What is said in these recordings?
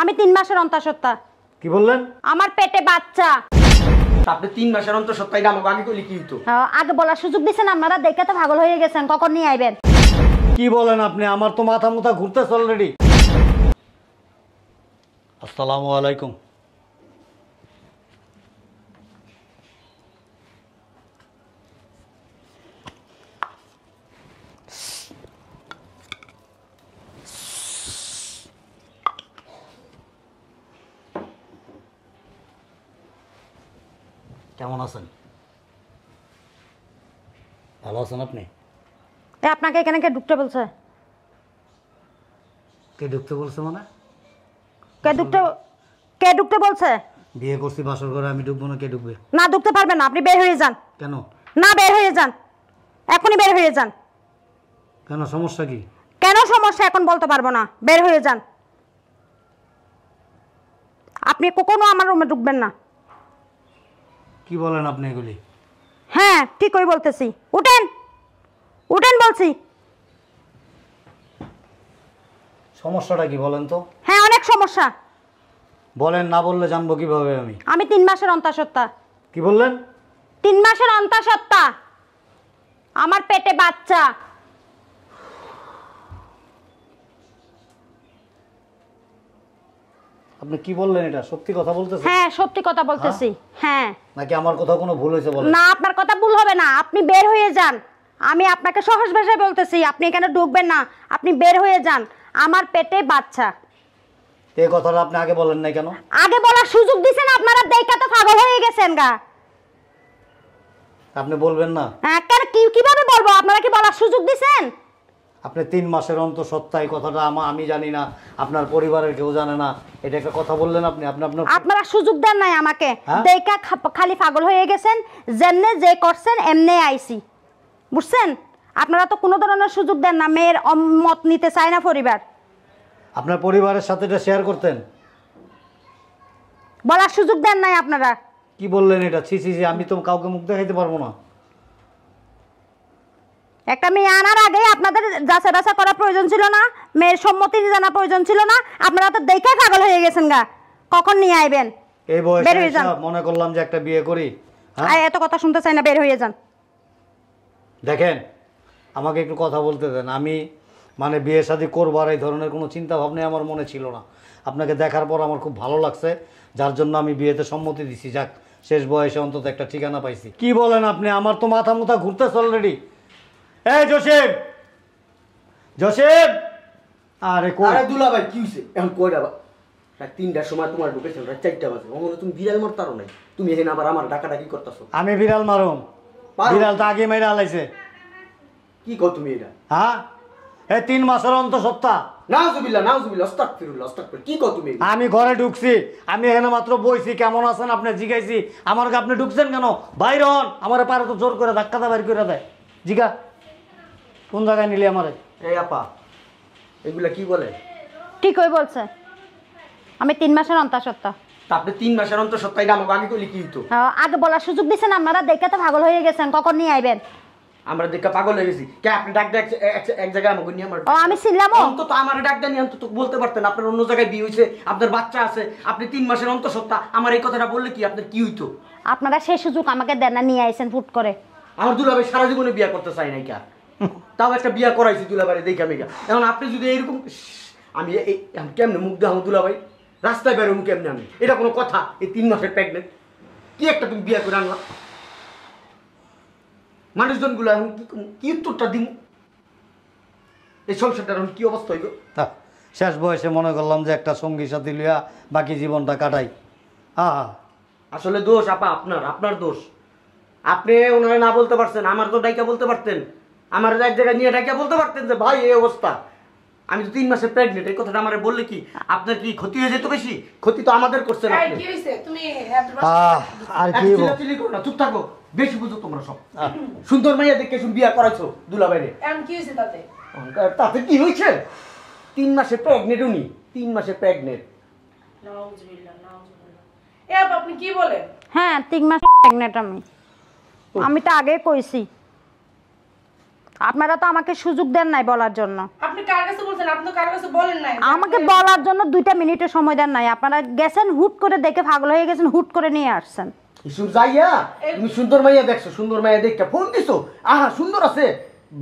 আমি তিন মাসের অন্তঃসত্ত্বা কি বললেন আমার পেটে বাচ্চা আপনি তিন মাসের আগে বলার সুযোগ আপনারা দেখে তো হয়ে গেছেন আইবেন কি বলেন আপনি আমার তো মাথা মুথা অলরেডি আসসালামু আলাইকুম কেমন আছেন ভালো আছেন আপনি এ আপনাকে এখানে কে ঢুকতে বলছে কে ঢুকতে বলছে মানে কে ঢুকতে কে ঢুকতে বলছে বিয়ে করছি বাসর করে আমি ঢুকবো না কে ঢুকবে না ঢুকতে পারবে না আপনি বের হয়ে যান কেন না বের হয়ে যান এখনই বের হয়ে যান কেন সমস্যা কি কেন সমস্যা এখন বলতে পারবো না বের হয়ে যান আপনি কখনো আমার রুমে ঢুকবেন না কি বলেন আপনি এগুলি হ্যাঁ ঠিক করে বলতেছি উঠেন উঠেন বলছি সমস্যাটা কি বলেন তো হ্যাঁ অনেক সমস্যা বলেন না বললে জানবো কিভাবে আমি আমি তিন মাসের অন্তঃসত্ত্বা কি বললেন তিন মাসের অন্তঃসত্ত্বা আমার পেটে বাচ্চা আপনি কি বললেন এটা সত্যি কথা বলতেছেন হ্যাঁ সত্যি কথা হ্যাঁ? বলতেছি হ্যাঁ নাকি আমার কথা কোনো ভুল হয়েছে বলেন না আপনার কথা ভুল হবে না আপনি বের হয়ে যান আমি আপনাকে সহজ ভাষায় বলতেছি আপনি এখানে ঢুকবেন না আপনি বের হয়ে যান আমার পেটে বাচ্চা এই কথাটা আপনি আগে বলেন নাই কেন আগে বলার সুযোগ দিছেন আপনারা দেইকা তো পাগল হয়ে গেছেন গা আপনি বলবেন না হ্যাঁ কেন কিভাবে বলবো আপনারা কি বলার সুযোগ দিছেন আপনি তিন মাসের অন্ত এই কথাটা আমি জানি না আপনার পরিবারের কেউ জানে না এটা একটা কথা বললেন আপনি আপনি আপনার আপনারা সুযোগ দেন নাই আমাকে হ্যাঁ? দেখা খালি পাগল হয়ে গেছেন যেমনে যে করছেন এমনে আইছি বুঝছেন আপনারা তো কোনো ধরনের সুযোগ দেন না মেয়ের মত নিতে চায় না পরিবার আপনার পরিবারের সাথে এটা শেয়ার করতেন বলার সুযোগ দেন নাই আপনারা কি বললেন এটা ছি ছি আমি তো কাউকে মুখ দেখাইতে পারবো না একটা মেয়ে আনার আগে আপনাদের যাচা বাছা করা প্রয়োজন ছিল না মেয়ের সম্মতি জানা প্রয়োজন ছিল না আপনারা তো দেখে পাগল হয়ে গেছেন গা কখন নিয়ে আইবেন এই বয়সে মনে করলাম যে একটা বিয়ে করি হ্যাঁ এত কথা শুনতে চাই না বের হয়ে যান দেখেন আমাকে একটু কথা বলতে দেন আমি মানে বিয়ে শাদি করবার এই ধরনের কোনো চিন্তা ভাবনা আমার মনে ছিল না আপনাকে দেখার পর আমার খুব ভালো লাগছে যার জন্য আমি বিয়েতে সম্মতি দিছি যাক শেষ বয়সে অন্তত একটা ঠিকানা পাইছি কি বলেন আপনি আমার তো মাথা মুথা ঘুরতেছে অলরেডি জসিম জসিম আরে কই আরে দুলা ভাই কি হইছে এখন রাত সময় তোমার রাত বাজে তুমি বিড়াল নাই তুমি এখানে আবার আমার ডাকা ডাকি করতেছো আমি বিড়াল মারুম বিড়াল তো আগে মেরে আলাইছে কি তুমি এটা হ্যাঁ তিন মাসের আমি ঘরে ঢুকছি আমি এখানে মাত্র বইছি কেমন আছেন আপনি জিগাইছি আমার আপনি ঢুকছেন কেন বাইর হন আমার পারে তো জোর করে ধাক্কা দা বাইর করে দেয় জিগা কোন জায়গায় নিলে আমার এই আপা এগুলা কি বলে ঠিকই বলছে আমি তিন মাসের অন্তঃসত্ত্বা তারপরে তিন মাসের অন্ত সত্তাই আমাকে আগে করলে কি হতো আগে বলার সুযোগ দিয়েছেন আপনারা দেখে তো পাগল হয়ে গেছেন কখন নিয়ে আইবেন আমরা দেখে পাগল হয়ে গেছি কে আপনি ডাক দেয় এক- জায়গায় আমাকে নিয়ে আমার ও আমি ছিলামও অন্তত আমার ডাক দেন তো বলতে পারতেন আপনার অন্য জায়গায় বিয়ে হয়েছে আপনার বাচ্চা আছে আপনি তিন মাসের অন্তঃসত্ত্বা আমার এই কথাটা বললে কি আপনার কি হইতো আপনারা সেই সুযোগ আমাকে দেনা নিয়ে আইছেন ফুট করে আমার দুলাভাই সারা জীবনে বিয়ে করতে চাই নাই কে তাও একটা বিয়া করাইছি দুলাভাই দেখা মেঘা এখন আপনি যদি এইরকম আমি কেমনে মুখ দেখাবো দুলাভাই রাস্তায় বেরোম কেমনে আমি এটা কোনো কথা এই তিন মাসের প্রেগনেন্ট কি একটা তুমি বিয়া করে আনলা মানুষজনগুলো এখন কি উত্তরটা দিব এই সংসারটার এখন কি অবস্থা হইব তা শেষ বয়সে মনে করলাম যে একটা সঙ্গী সাথী লিয়া বাকি জীবনটা কাটাই আহ আসলে দোষ আপা আপনার আপনার দোষ আপনি ওনারা না বলতে পারছেন আমার তো ডাইকা বলতে পারতেন আমার এক জায়গায় নিয়ে ডাকিয়া বলতে পারতেন যে ভাই এই অবস্থা আমি তো তিন মাসে প্রেগনেন্ট এই কথাটা আমার বললে কি আপনার কি ক্ষতি হয়ে যেত বেশি ক্ষতি তো আমাদের করছে আর কি না চুপ থাকো বেশি বুঝো তোমরা সব সুন্দর মাইয়া দেখে শুন বিয়া করাইছো দুলা বাইরে তাতে কি হয়েছে তিন মাসে প্রেগনেন্ট উনি তিন মাসে প্রেগনেন্ট আপনি কি বলেন হ্যাঁ তিন মাস প্রেগনেন্ট আমি আমি তো আগে কইছি আপনারা তো আমাকে সুযোগ দেন নাই বলার জন্য আপনি কার কাছে বলছেন আপনি কার কাছে বলেন নাই আমাকে বলার জন্য দুইটা মিনিটের সময় দেন নাই আপনারা গেছেন হুট করে দেখে পাগল হয়ে গেছেন হুট করে নিয়ে আসছেন ইসুর যাইয়া তুমি সুন্দর মাইয়া দেখছো সুন্দর মাইয়া দেখটা ফোন দিছো আহা সুন্দর আছে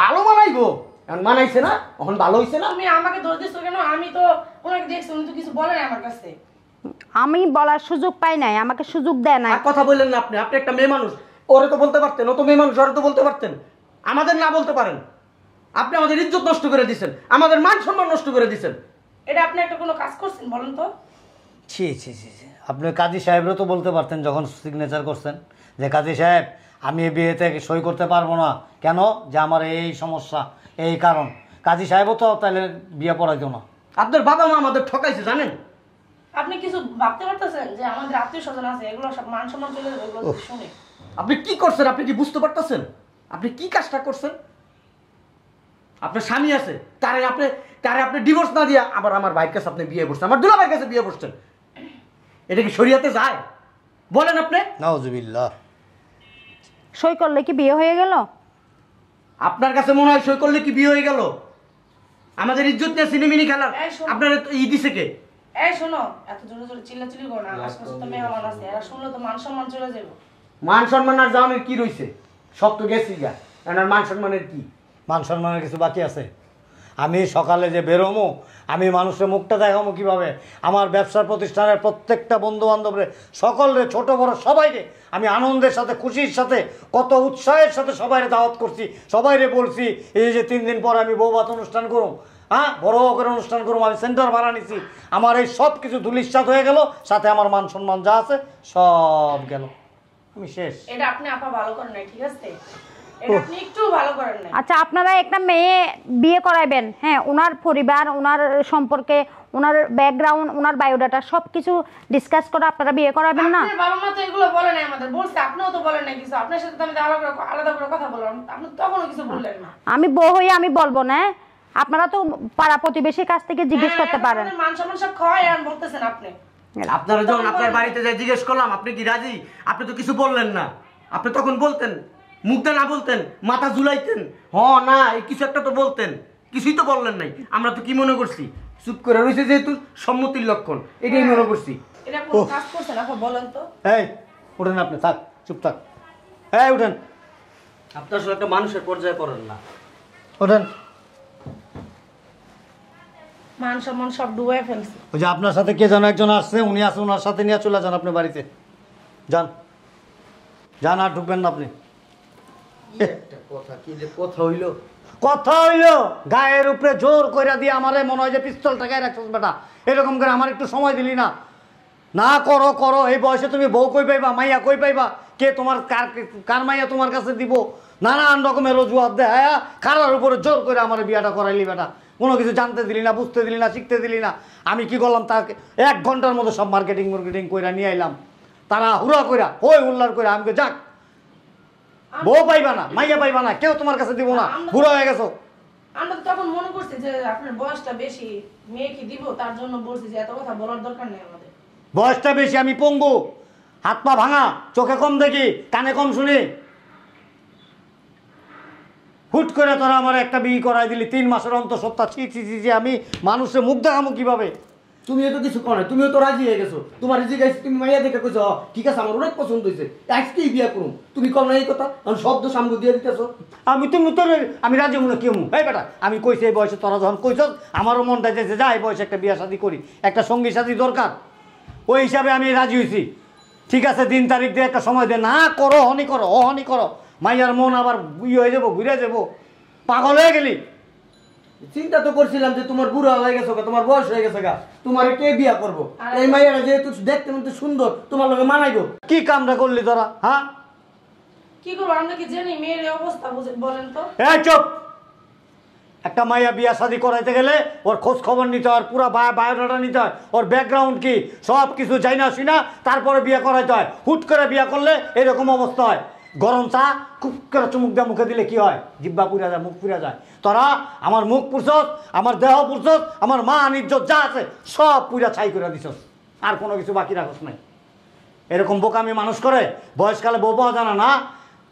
ভালো মানাইবো এখন মানাইছে না এখন ভালো হইছে না তুমি আমাকে দোষ দিছো কেন আমি তো ওনাকে দেখছো উনি তো কিছু বলে নাই আমার কাছে আমি বলার সুযোগ পাই নাই আমাকে সুযোগ দেয় না কথা বললেন না আপনি আপনি একটা মেয়ে মানুষ ওরে তো বলতে পারতেন ও তো মেয়ে মানুষ ওরে তো বলতে পারতেন আমাদের না বলতে পারেন আপনি আমাদের ইজ্জত নষ্ট করে দিচ্ছেন আমাদের মান সম্মান নষ্ট করে দিচ্ছেন এটা আপনি একটা কোনো কাজ করছেন বলেন তো ছি ছি ছি ছি আপনি কাজী সাহেবরা তো বলতে পারতেন যখন সিগনেচার করছেন যে কাজী সাহেব আমি এই বিয়েতে সই করতে পারবো না কেন যে আমার এই সমস্যা এই কারণ কাজী সাহেবও তো তাহলে বিয়ে পড়াইতো না আপনার বাবা মা আমাদের ঠকাইছে জানেন আপনি কিছু ভাবতে পারতেছেন যে আমাদের আত্মীয় স্বজন আছে এগুলো সব মান সম্মান চলে যাবে আপনি কি করছেন আপনি কি বুঝতে পারতেছেন আপনি কি কাজটা করছেন আপনার স্বামী আছে তার আপনি তার আপনি ডিভোর্স না দিয়ে আবার আমার ভাইয়ের কাছে আপনি বিয়ে করছেন আমার দুলাভাইয়ের কাছে বিয়ে করছেন এটা কি সরিয়াতে যায় বলেন আপনি নাউজুবিল্লাহ সই করলে কি বিয়ে হয়ে গেল আপনার কাছে মনে হয় সই করলে কি বিয়ে হয়ে গেল আমাদের ইজ্জত নিয়ে সিনেমিনি খেলার আপনার ই দিছে কে এই শোনো এত জোরে জোরে চিল্লাচিল্লি করো না আশপাশে তো মেহমান আছে এরা শুনলে তো মান সম্মান চলে যাবে মান সম্মান আর জানের কি রইছে সব তো গেছি যা এনার মান সম্মানের কি মান সম্মানের কিছু বাকি আছে আমি সকালে যে বেরোমো আমি মানুষের মুখটা দেখামো কিভাবে আমার ব্যবসার প্রতিষ্ঠানের প্রত্যেকটা বন্ধু বান্ধবরে সকলরে ছোট বড় সবাইরে আমি আনন্দের সাথে খুশির সাথে কত উৎসাহের সাথে সবাইরে দাওয়াত করছি সবাইরে বলছি এই যে তিন দিন পর আমি বৌবাত অনুষ্ঠান করুম হ্যাঁ বড় করে অনুষ্ঠান করুম আমি সেন্টার ভাড়া নিছি আমার এই সব কিছু ধুলিশ্বাত হয়ে গেল সাথে আমার মান সম্মান যা আছে সব গেল আমি শেষ এটা আপনি আপা ভালো করেন না ঠিক আছে আচ্ছা আপনারা একটা মেয়ে বিয়ে করাইবেন হ্যাঁ ওনার পরিবার ওনার সম্পর্কে ওনার ব্যাকগ্রাউন্ড ওনার বায়োডাটা কিছু ডিসকাস করে আপনারা বিয়ে করাবেন না বাবা মা তো এগুলো আমাদের বলছে আপনিও তো বলেন না কিছু আপনার সাথে আমি আলাদা করে কথা বললাম আপনি তখনও কিছু বললেন না আমি বউ হয়ে আমি বলবো না হ্যাঁ? আপনারা তো পাড়া প্রতিবেশীর কাছ থেকে জিজ্ঞেস হ্যাঁ, করতে পারেন সব খাওয়াই বলতেছেন আপনি আপনারা যখন আপনার বাড়িতে যাই জিজ্ঞেস করলাম আপনি কি রাজি আপনি তো কিছু বললেন না আপনি তখন বলতেন মুখটা না বলতেন মাথা ঝুলাইতেন হ না এই কিছু একটা তো বলতেন কিছুই তো বললেন নাই আমরা তো কি মনে করছি চুপ করে রয়েছে যেহেতু সম্মতির লক্ষণ এটাই মনে করছি উঠেন আপনি থাক চুপ থাক হ্যাঁ উঠেন আপনার সঙ্গে একটা মানুষের পর্যায়ে পড়েন না ওঠেন মান সম্মান সব ডুবাই ফেলছে ওই যে আপনার সাথে কে যেন একজন আসছে উনি আসে ওনার সাথে নিয়ে চলে যান আপনার বাড়িতে যান যান আর ঢুকবেন না আপনি কথা গায়ের উপরে জোর কইরা দিয়ে আমারে মনে হয় যে পিস্তল বেটা এরকম করে আমার একটু সময় দিলি না না করো করো বয়সে তুমি কই পাইবা মাইয়া কই পাইবা কে তোমার কার কার মাইয়া তোমার কাছে দিব নানান রকমের রোজুয়াত দেয় খারার উপরে জোর করে আমার বিয়াটা করাইলি বেটা কোনো কিছু জানতে দিলি না বুঝতে দিলি না শিখতে দিলি না আমি কি করলাম তাকে এক ঘন্টার মতো সব মার্কেটিং মার্কেটিং কইরা নিয়ে আইলাম তারা হুরা কইরা হই উল্লার কইরা আমাকে যাক বউ পাইবা না মাইয়া পাইবা না কেউ তোমার কাছে দিব না হুরা হয়ে গেছো আমরা তো তখন মনে করছি যে আপনার বয়সটা বেশি মেয়ে কি দিব তার জন্য বলছি যে এত কথা বলার দরকার নেই আমাদের বয়সটা বেশি আমি পঙ্গু হাত পা ভাঙা চোখে কম দেখি কানে কম শুনি হুট করে তোরা আমার একটা বিয়ে করাই দিলি তিন মাসের অন্তঃসত্ত্বা ছি ছি ছি যে আমি মানুষের মুখ দেখামো কিভাবে তুমি তো কিছু করে তুমিও তো রাজি হয়ে গেছো তোমার জিজ্ঞাসা তুমি মাইয়া দেখে কইছো ঠিক আছে আমার অনেক পছন্দ হয়েছে আজকেই বিয়া করুম তুমি কম না এই কথা আমি শব্দ সামগ্রী দিয়ে দিতেছো আমি তুমি তো আমি রাজি মনে কেউ এই বেটা আমি কইছি এই বয়সে তোরা যখন কইছো আমারও মনটা চাইছে যা এই বয়সে একটা বিয়া শাদি করি একটা সঙ্গী সাথী দরকার ওই হিসাবে আমি রাজি হয়েছি ঠিক আছে দিন তারিখ দিয়ে একটা সময় দে না করো হনি করো অহনি করো মাইয়ার মন আবার ইয়ে হয়ে যাবো ঘুরে যাবো পাগল হয়ে গেলি চিন্তা তো করছিলাম যে তোমার বুড়া হয়ে গেছে তোমার বয়স হয়ে গেছে গা তোমার কে বিয়া করবো এই মাইয়ারা যেহেতু দেখতে মতো সুন্দর তোমার লোকে মানাইব কি কামটা করলি তোরা হ্যাঁ কি করবো আমরা কি জানি মেয়ের অবস্থা বলেন তো হ্যাঁ চুপ একটা মাইয়া বিয়া শাদি করাইতে গেলে ওর খোঁজ খবর নিতে হয় পুরো বায়োডাটা নিতে হয় ওর ব্যাকগ্রাউন্ড কি সব কিছু যাই না শুনা তারপরে বিয়ে করাইতে হয় হুট করে বিয়ে করলে এরকম অবস্থা হয় গরম চা খুব করে চুমুক দিয়ে মুখে দিলে কি হয় জিব্বা পুরা যায় মুখ পুরা যায় তোরা আমার মুখ পুরছত আমার দেহ পুরছত আমার মা নির্জত যা আছে সব পুড়া ছাই করে দিছস আর কোনো কিছু বাকি রাখস নাই এরকম বোকামি মানুষ করে বয়সকালে বউ পাওয়া জানা না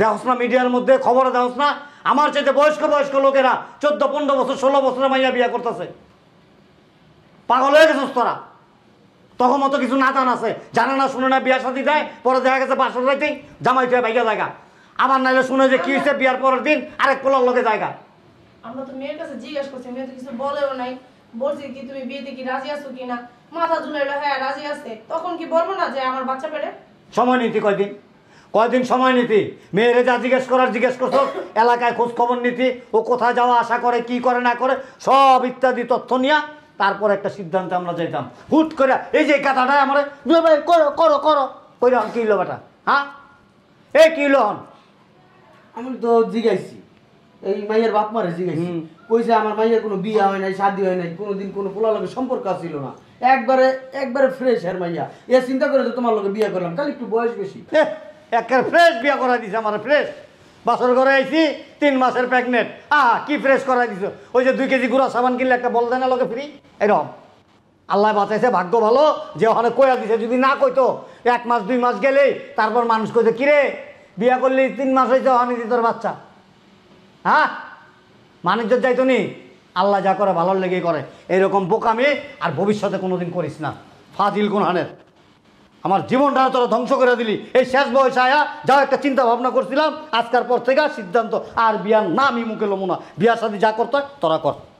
দেখস না মিডিয়ার মধ্যে খবরে দেখস না আমার চাইতে বয়স্ক বয়স্ক লোকেরা চোদ্দ পনেরো বছর ষোলো বছরের মাইয়া বিয়া করতেছে পাগল হয়ে গেছ তোরা তখন মতো কিছু না আছে জানা না শুনে না বিয়ার সাথী দেয় পরে দেখা গেছে বাসর রাইতেই জামাই তুই বাইকা জায়গা আবার নাইলে শুনে যে কি হয়েছে বিয়ার পরের দিন আরেক পোলার লোকে জায়গা আমরা তো মেয়ের কাছে জিজ্ঞেস করছি মেয়ে তো কিছু বলেও নাই বলছি কি তুমি বিয়েতে কি রাজি আছো কি না মাথা ঝুলাইলো হ্যাঁ রাজি আছে তখন কি বলবো না যে আমার বাচ্চা পেটে সময় নীতি কয়দিন কয়দিন সময় নীতি মেয়েরে যা জিজ্ঞেস করার জিজ্ঞেস করছো এলাকায় খোঁজ খবর নীতি ও কোথায় যাওয়া আশা করে কি করে না করে সব ইত্যাদি তথ্য নিয়ে তারপর একটা সিদ্ধান্তে আমরা যাইতাম হুট করে এই যে গাঁথাটাই আমার করো করো করো ওই রহন কী হলো বেটা হ্যাঁ এই কী হলো হন আমি তো জিগাইছি এই মাইয়ের বাপ মারে জিগাইছি কইছে আমার মাইয়ের কোনো বিয়ে হয় নাই শাদি হয় নাই কোনোদিন কোনো পোলা লোকের সম্পর্ক ছিল না একবারে একবারে ফ্রেশ হের মাইয়া এ চিন্তা করে যে তোমার লোকে বিয়ে করলাম খালি একটু বয়স বেশি একবার ফ্রেশ বিয়ে করা দিছে আমার ফ্রেশ বাসর ঘরে আইছি তিন মাসের প্রেগনেন্ট আহ কি ফ্রেশ করাই দিছো ওই যে দুই কেজি গুঁড়া সাবান কিনলে একটা বল দেয় না লোকে ফ্রি এরম আল্লাহ বাঁচাইছে ভাগ্য ভালো যে ওখানে কয়া দিছে যদি না কইতো এক মাস দুই মাস গেলেই তারপর মানুষ কইতো কিরে বিয়া করলে তিন মাস হয়েছে ওখানে দিত বাচ্চা হ্যাঁ মানুষজন যাইতো নি আল্লাহ যা করে ভালোর লেগেই করে এরকম বোকামি আর ভবিষ্যতে কোনোদিন করিস না ফাজিল হানের আমার জীবনটা তোরা ধ্বংস করে দিলি এই শেষ বয়স আয়া যা একটা চিন্তা ভাবনা করছিলাম আজকার পর থেকে সিদ্ধান্ত আর বিয়ার নামই মুখে লোমো না বিয়ার সাথে যা করতে তোরা কর